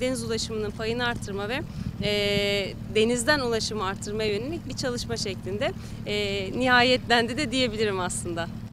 Deniz ulaşımının payını artırma ve e, denizden ulaşımı artırmaya yönelik bir çalışma şeklinde e, nihayetlendi de diyebilirim aslında.